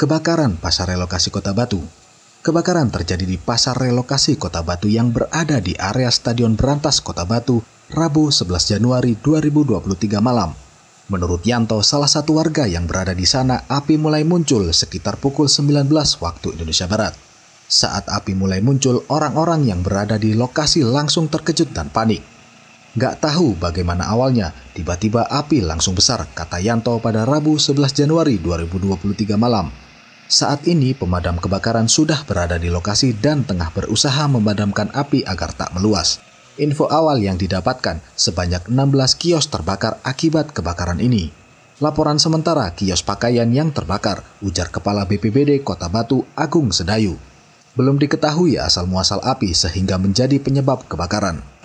Kebakaran pasar relokasi Kota Batu. Kebakaran terjadi di pasar relokasi Kota Batu yang berada di area Stadion Berantas Kota Batu, Rabu 11 Januari 2023 malam. Menurut Yanto, salah satu warga yang berada di sana, api mulai muncul sekitar pukul 19 waktu Indonesia Barat. Saat api mulai muncul, orang-orang yang berada di lokasi langsung terkejut dan panik. Gak tahu bagaimana awalnya, tiba-tiba api langsung besar, kata Yanto pada Rabu 11 Januari 2023 malam. Saat ini pemadam kebakaran sudah berada di lokasi dan tengah berusaha memadamkan api agar tak meluas. Info awal yang didapatkan, sebanyak 16 kios terbakar akibat kebakaran ini. Laporan sementara kios pakaian yang terbakar, ujar Kepala BPBD Kota Batu Agung Sedayu. Belum diketahui asal-muasal api sehingga menjadi penyebab kebakaran.